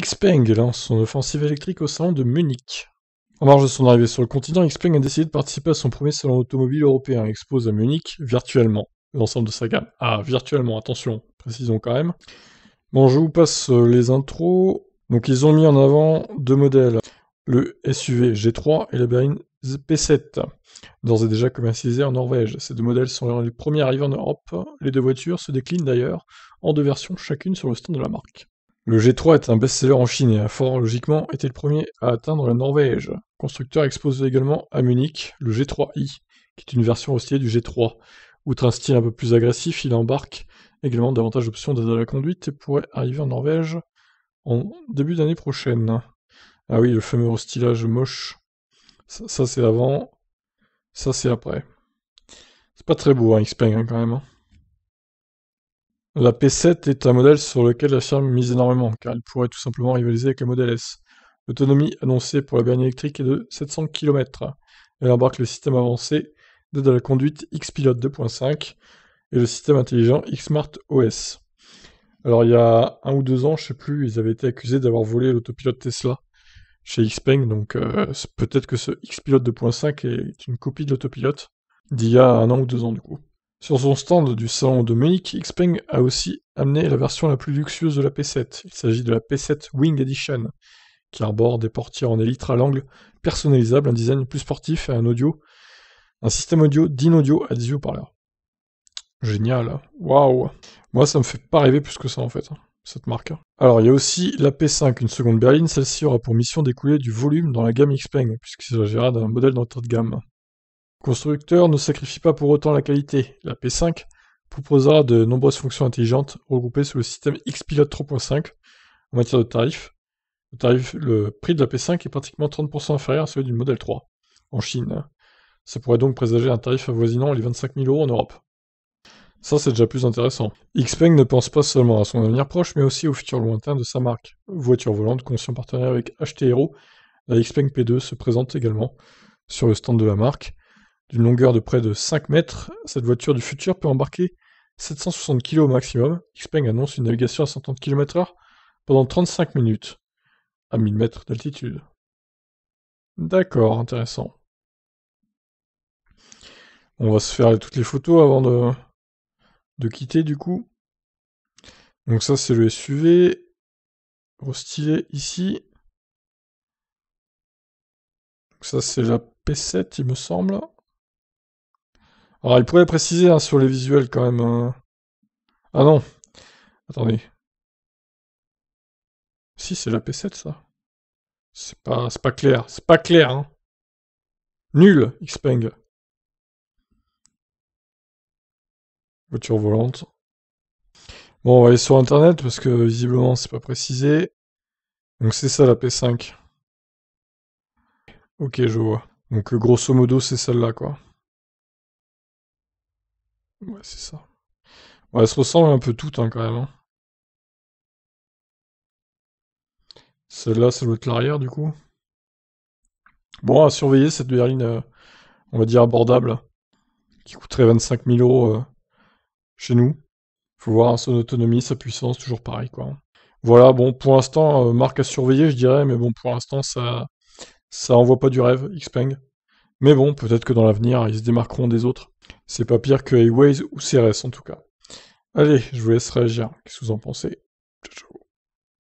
Xpeng lance son offensive électrique au salon de Munich. En marge de son arrivée sur le continent, Xpeng a décidé de participer à son premier salon automobile européen, expose à Munich virtuellement l'ensemble de sa gamme. Ah, virtuellement, attention, précisons quand même. Bon, je vous passe euh, les intros. Donc, ils ont mis en avant deux modèles, le SUV G3 et la berline P7, d'ores et déjà commercialisés en Norvège. Ces deux modèles sont les premiers arrivés en Europe. Les deux voitures se déclinent d'ailleurs en deux versions chacune sur le stand de la marque. Le G3 est un best-seller en Chine et a fort logiquement été le premier à atteindre la Norvège. Constructeur expose également à Munich le G3i, qui est une version aussi du G3. Outre un style un peu plus agressif, il embarque également davantage d'options d'aide à la conduite et pourrait arriver en Norvège en début d'année prochaine. Ah oui, le fameux restylage moche. Ça, c'est avant. Ça, c'est après. C'est pas très beau, un hein, hein, quand même. Hein. La P7 est un modèle sur lequel la firme mise énormément, car elle pourrait tout simplement rivaliser avec le modèle S. L'autonomie annoncée pour la berline électrique est de 700 km. Elle embarque le système avancé d'aide à la conduite x 2.5 et le système intelligent x OS. Alors il y a un ou deux ans, je sais plus, ils avaient été accusés d'avoir volé l'autopilote Tesla chez Xpeng, donc euh, peut-être que ce x 2.5 est une copie de l'autopilote d'il y a un an ou deux ans du coup. Sur son stand du salon de Munich, Xpeng a aussi amené la version la plus luxueuse de la P7. Il s'agit de la P7 Wing Edition, qui arbore des portières en élytres à l'angle personnalisable, un design plus sportif et un audio, un système audio d'inaudio à 10 haut-parleurs. Génial, hein. waouh Moi ça me fait pas rêver plus que ça en fait, hein, cette marque. Hein. Alors il y a aussi la P5, une seconde berline, celle-ci aura pour mission d'écouler du volume dans la gamme Xpeng, puisqu'il s'agira d'un modèle d'entrée de gamme constructeur ne sacrifie pas pour autant la qualité. La P5 proposera de nombreuses fonctions intelligentes regroupées sous le système Xpilot 3.5 en matière de tarifs. Le, tarif, le prix de la P5 est pratiquement 30% inférieur à celui du modèle 3 en Chine. Ça pourrait donc présager un tarif avoisinant les 25 000 euros en Europe. Ça, c'est déjà plus intéressant. Xpeng ne pense pas seulement à son avenir proche, mais aussi au futur lointain de sa marque. Voiture volante, conscient partenariat avec HT Hero, la Xpeng P2 se présente également sur le stand de la marque d'une longueur de près de 5 mètres, cette voiture du futur peut embarquer 760 kg au maximum. Xpeng annonce une navigation à 130 km/h pendant 35 minutes, à 1000 mètres d'altitude. D'accord, intéressant. On va se faire toutes les photos avant de, de quitter du coup. Donc ça c'est le SUV. Au ici. ça c'est la P7 il me semble. Alors, il pourrait préciser hein, sur les visuels quand même. Hein. Ah non. Attendez. Si, c'est la P7, ça. C'est pas, c'est pas clair. C'est pas clair, hein. Nul, Xpeng. Voiture volante. Bon, on va aller sur Internet parce que visiblement, c'est pas précisé. Donc, c'est ça la P5. Ok, je vois. Donc, grosso modo, c'est celle-là, quoi. Ouais, c'est ça. Ouais, elles se ressemblent un peu toutes, hein, quand même. Hein. Celle-là, ça doit être l'arrière, du coup. Bon, à surveiller cette berline, euh, on va dire abordable, qui coûterait 25 000 euros euh, chez nous. Faut voir hein, son autonomie, sa puissance, toujours pareil, quoi. Hein. Voilà, bon, pour l'instant, euh, marque à surveiller, je dirais, mais bon, pour l'instant, ça, ça envoie pas du rêve, Xpeng. Mais bon, peut-être que dans l'avenir, ils se démarqueront des autres. C'est pas pire que Aways ou CRS en tout cas. Allez, je vous laisse réagir. Qu'est-ce que vous en pensez Ciao, ciao.